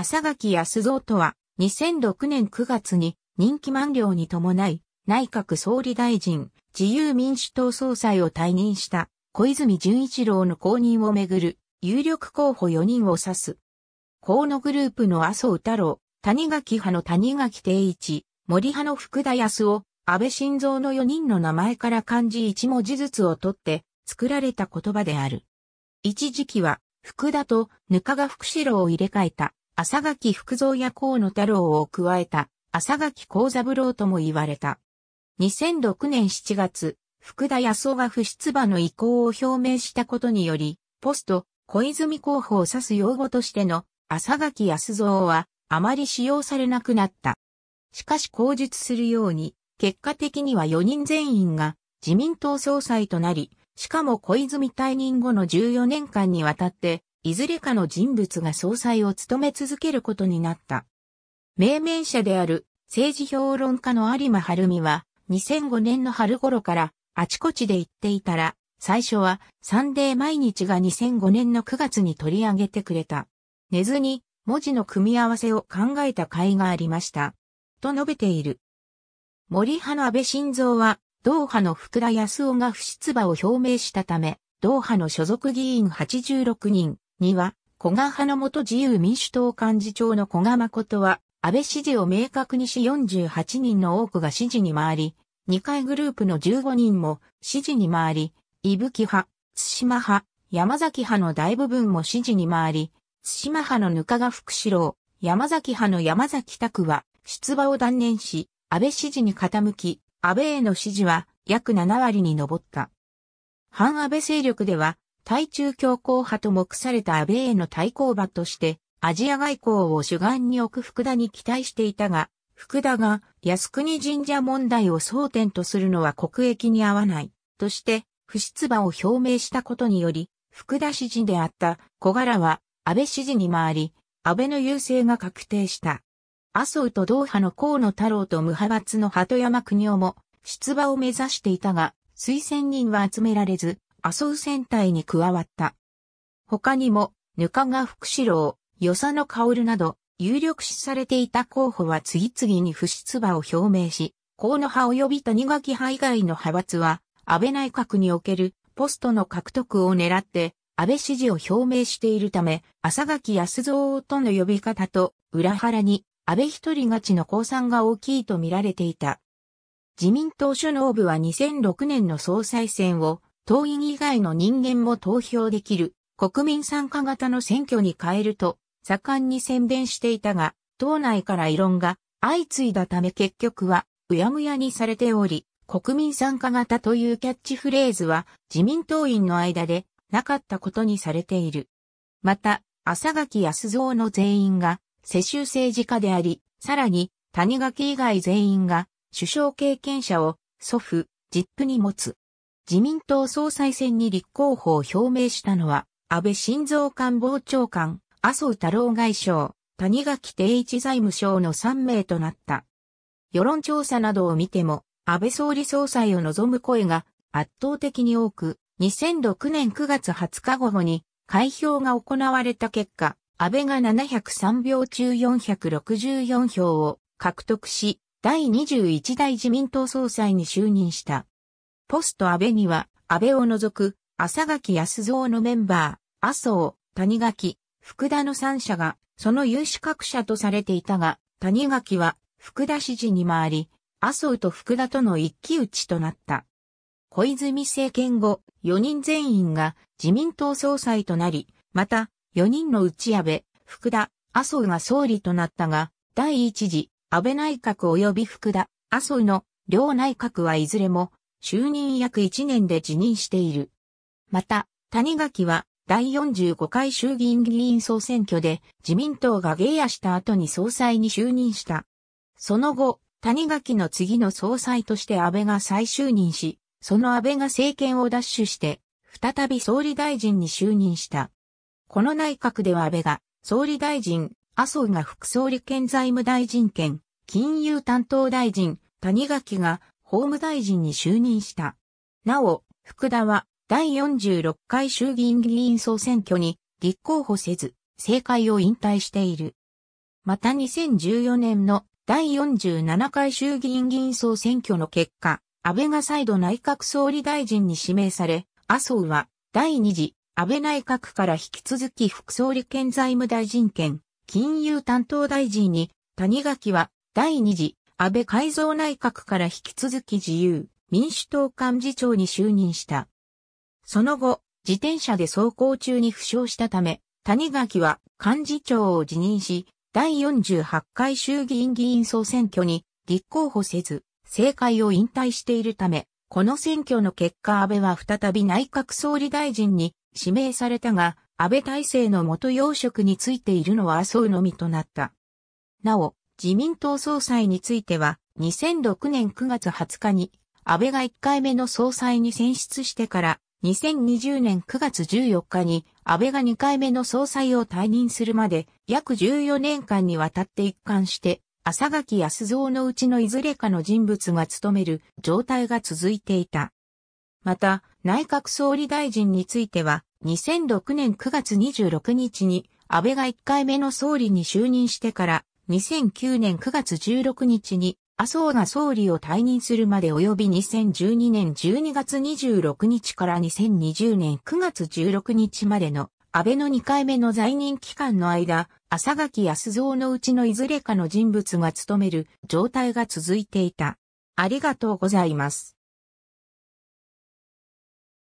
朝垣康造とは、2006年9月に任期満了に伴い、内閣総理大臣、自由民主党総裁を退任した小泉純一郎の後任をめぐる有力候補4人を指す。河野グループの麻生太郎、谷垣派の谷垣定一、森派の福田康夫、安倍晋三の4人の名前から漢字1文字ずつを取って作られた言葉である。一時期は福田とぬかが福士郎を入れ替えた。朝垣福蔵や河野太郎を加えた、朝垣幸三郎とも言われた。2006年7月、福田康夫が不出馬の意向を表明したことにより、ポスト、小泉候補を指す用語としての、朝垣康蔵は、あまり使用されなくなった。しかし口述するように、結果的には4人全員が自民党総裁となり、しかも小泉退任後の14年間にわたって、いずれかの人物が総裁を務め続けることになった。命名者である政治評論家の有馬晴美は2005年の春頃からあちこちで言っていたら、最初はサンデー毎日が2005年の9月に取り上げてくれた。寝ずに文字の組み合わせを考えた甲斐がありました。と述べている。森派の安倍晋三は、同派の福田康夫が不出馬を表明したため、同派の所属議員86人、2は、古賀派の元自由民主党幹事長の古賀誠は、安倍支持を明確にし48人の多くが支持に回り、二階グループの15人も支持に回り、伊吹派、津島派、山崎派の大部分も支持に回り、津島派のか賀福四郎、山崎派の山崎拓は出馬を断念し、安倍支持に傾き、安倍への支持は約7割に上った。反安倍勢力では、対中強硬派と目された安倍への対抗馬として、アジア外交を主眼に置く福田に期待していたが、福田が靖国神社問題を争点とするのは国益に合わない、として、不出馬を表明したことにより、福田支持であった小柄は安倍支持に回り、安倍の優勢が確定した。麻生と同派の河野太郎と無派閥の鳩山国夫も出馬を目指していたが、推薦人は集められず、麻生戦隊に加わった。他にも、ぬかが福士郎、与佐野薫など、有力視されていた候補は次々に不出馬を表明し、河野派及び谷垣派以外の派閥は、安倍内閣におけるポストの獲得を狙って、安倍支持を表明しているため、朝垣康蔵との呼び方と、裏腹に、安倍一人勝ちの降参が大きいと見られていた。自民党首脳部は2006年の総裁選を党員以外の人間も投票できる国民参加型の選挙に変えると盛んに宣伝していたが、党内から異論が相次いだため結局はうやむやにされており、国民参加型というキャッチフレーズは自民党員の間でなかったことにされている。また、朝垣康造の全員が世襲政治家であり、さらに谷垣以外全員が首相経験者を祖父、ジップに持つ。自民党総裁選に立候補を表明したのは、安倍晋三官房長官、麻生太郎外相、谷垣定一財務省の3名となった。世論調査などを見ても、安倍総理総裁を望む声が圧倒的に多く、2006年9月20日午後に開票が行われた結果、安倍が703票中464票を獲得し、第21代自民党総裁に就任した。ポスト安倍には、安倍を除く、朝垣康蔵のメンバー、麻生、谷垣、福田の三者が、その有資格者とされていたが、谷垣は、福田支持に回り、麻生と福田との一騎打ちとなった。小泉政権後、4人全員が自民党総裁となり、また、4人の内安倍、福田、麻生が総理となったが、第一次、安倍内閣及び福田、麻生の両内閣はいずれも就任約1年で辞任している。また、谷垣は第45回衆議院議員総選挙で自民党がゲイヤした後に総裁に就任した。その後、谷垣の次の総裁として安倍が再就任し、その安倍が政権を奪取して、再び総理大臣に就任した。この内閣では安倍が総理大臣、麻生が副総理兼財務大臣兼金融担当大臣、谷垣が法務大臣に就任した。なお、福田は第46回衆議院議員総選挙に立候補せず、政界を引退している。また2014年の第47回衆議院議員総選挙の結果、安倍が再度内閣総理大臣に指名され、麻生は第2次安倍内閣から引き続き副総理兼財務大臣兼金融担当大臣に、谷垣は第2次安倍改造内閣から引き続き自由、民主党幹事長に就任した。その後、自転車で走行中に負傷したため、谷垣は幹事長を辞任し、第48回衆議院議員総選挙に立候補せず、政界を引退しているため、この選挙の結果安倍は再び内閣総理大臣に指名されたが、安倍体制の元要職についているのは麻生のみとなった。なお、自民党総裁については、2006年9月20日に、安倍が1回目の総裁に選出してから、2020年9月14日に、安倍が2回目の総裁を退任するまで、約14年間にわたって一貫して、朝垣康蔵のうちのいずれかの人物が務める状態が続いていた。また、内閣総理大臣については、2006年9月26日に、安倍が1回目の総理に就任してから、2009年9月16日に麻生が総理を退任するまで及び2012年12月26日から2020年9月16日までの安倍の2回目の在任期間の間、朝垣康蔵のうちのいずれかの人物が務める状態が続いていた。ありがとうございます。